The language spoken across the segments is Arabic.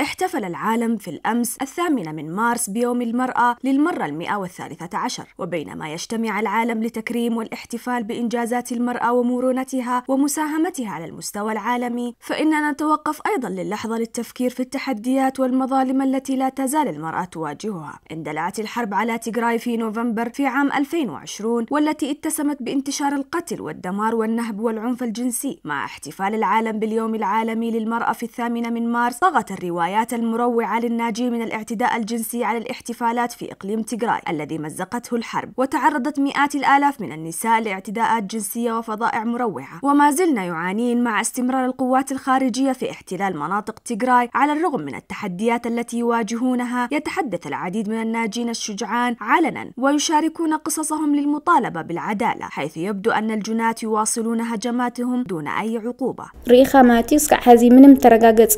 احتفل العالم في الأمس الثامنة من مارس بيوم المرأة للمرة المئة والثالثة عشر وبينما يجتمع العالم لتكريم والاحتفال بإنجازات المرأة ومرونتها ومساهمتها على المستوى العالمي فإننا نتوقف أيضا للحظة للتفكير في التحديات والمظالم التي لا تزال المرأة تواجهها اندلعت الحرب على تيغراي في نوفمبر في عام 2020 والتي اتسمت بانتشار القتل والدمار والنهب والعنف الجنسي مع احتفال العالم باليوم العالمي للمرأة في الثامنة من مارس طغت الرواية الروايات المروعة للناجي من الاعتداء الجنسي على الاحتفالات في إقليم تيغراي الذي مزقته الحرب وتعرضت مئات الآلاف من النساء لاعتداءات جنسية وفظائع مروعة وما زلنا يعانين مع استمرار القوات الخارجية في احتلال مناطق تيغراي على الرغم من التحديات التي يواجهونها يتحدث العديد من الناجين الشجعان علنا ويشاركون قصصهم للمطالبة بالعدالة حيث يبدو أن الجنات يواصلون هجماتهم دون أي عقوبة ريخة ما تسكع هذه من مترقاقة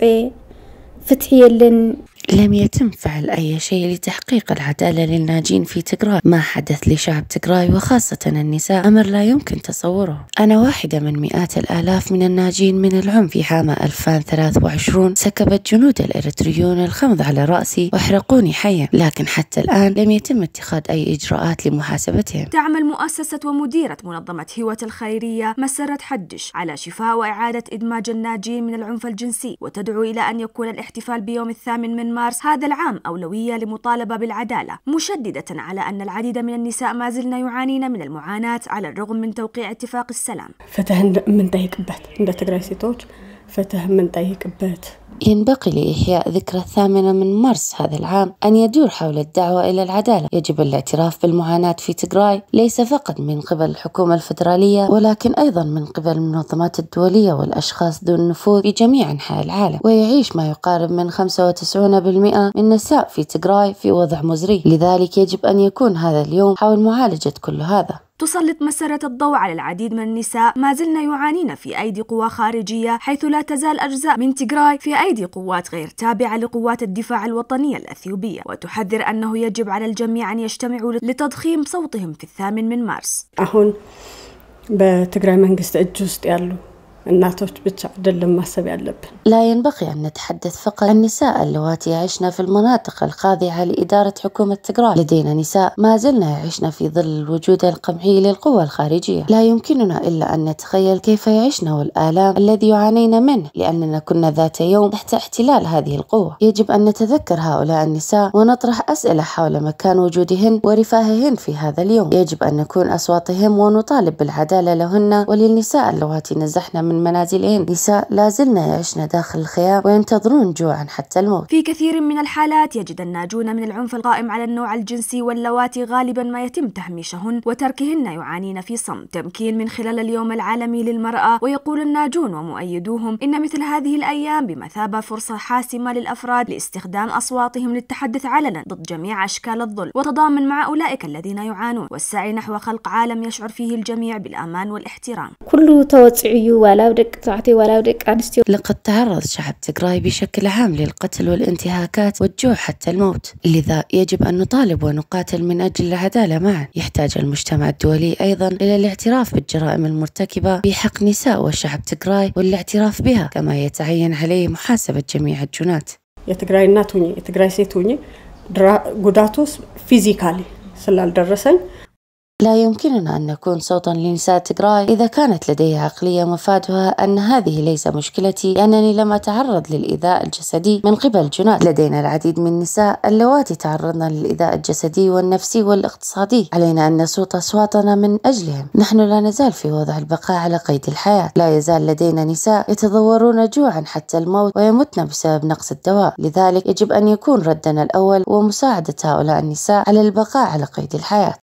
فتحي لن لم يتم فعل أي شيء لتحقيق العدالة للناجين في تجراي ما حدث لشعب تجراي وخاصة النساء أمر لا يمكن تصوره أنا واحدة من مئات الآلاف من الناجين من العنف في عام 2023 سكبت جنود الإريتريون الخمض على رأسي واحرقوني حيا لكن حتى الآن لم يتم اتخاذ أي إجراءات لمحاسبتهم تعمل مؤسسة ومديرة منظمة هوة الخيرية مسرة حدش على شفاء وإعادة إدماج الناجين من العنف الجنسي وتدعو إلى أن يكون الاحتفال بيوم الثامن من مارس هذا العام أولوية لمطالبة بالعدالة مشددة على أن العديد من النساء ما زلنا يعانين من المعاناة على الرغم من توقيع اتفاق السلام فتهن من تهيك بحث عند تقرأ فتاه من طيقبات ينبقي لإحياء ذكرى الثامنة من مارس هذا العام أن يدور حول الدعوة إلى العدالة يجب الاعتراف بالمعاناة في تجراي ليس فقط من قبل الحكومة الفدرالية ولكن أيضا من قبل المنظمات الدولية والأشخاص ذو النفوذ في جميع أنحاء العالم ويعيش ما يقارب من 95% من النساء في تجراي في وضع مزري لذلك يجب أن يكون هذا اليوم حول معالجة كل هذا تسلط مسرة الضوء على العديد من النساء ما زلنا يعانين في أيدي قوى خارجية حيث لا تزال أجزاء من تيغراي في أيدي قوات غير تابعة لقوات الدفاع الوطنية الأثيوبية وتحذر أنه يجب على الجميع أن يجتمعوا لتضخيم صوتهم في الثامن من مارس أهون منجست أجوست يالو እናቶች ብቻ አይደለም ማሰብ ያለብን። لا ينبغي أن نتحدث فقط عن النساء اللواتي يعشن في المناطق الخاضعة لإدارة حكومة تجران لدينا نساء ما زلنا يعشن في ظل الوجود القمعي للقوى الخارجية لا يمكننا إلا أن نتخيل كيف يعشن والآلام الذي يعانينا منه لأننا كنا ذات يوم تحت احتلال هذه القوة يجب أن نتذكر هؤلاء النساء ونطرح أسئلة حول مكان وجودهن ورفاههن في هذا اليوم يجب أن نكون أصواتهم ونطالب بالعدالة لهن وللنساء اللواتي نزحن من من منازلهن نساء لا زلنا داخل الخيام وينتظرون جوعا حتى الموت في كثير من الحالات يجد الناجون من العنف القائم على النوع الجنسي واللواتي غالبا ما يتم تهميشهن وتركهن يعانين في صمت تمكين من خلال اليوم العالمي للمرأة ويقول الناجون ومؤيدوهم إن مثل هذه الأيام بمثابة فرصة حاسمة للأفراد لاستخدام أصواتهم للتحدث علنا ضد جميع أشكال الظلم وتضامن مع أولئك الذين يعانون والسعي نحو خلق عالم يشعر فيه الجميع بالأمان والاحترام كل توتعي ولا ولا بدق صعتي ولا لقد تعرض شعب تقراي بشكل عام للقتل والانتهاكات والجوع حتى الموت لذا يجب أن نطالب ونقاتل من أجل العدالة معا يحتاج المجتمع الدولي أيضا إلى الاعتراف بالجرائم المرتكبة في حق نساء وشعب تقراي والاعتراف بها كما يتعين عليه محاسبة جميع الجنات የትግራይ ناتوني ሁኜ سيتوني درا... ሁኜ فيزيكالي سلال ስላልደረሰኝ لا يمكننا أن نكون صوتا لنساء تجراي إذا كانت لديها عقلية مفادها أن هذه ليس مشكلتي لأنني لم أتعرض للإيذاء الجسدي من قبل جنات لدينا العديد من النساء اللواتي تعرضن للإيذاء الجسدي والنفسي والاقتصادي علينا أن نصوت أصواتنا من أجلهم نحن لا نزال في وضع البقاء على قيد الحياة لا يزال لدينا نساء يتضورون جوعا حتى الموت ويمتن بسبب نقص الدواء لذلك يجب أن يكون ردنا الأول ومساعدة هؤلاء النساء على البقاء على قيد الحياة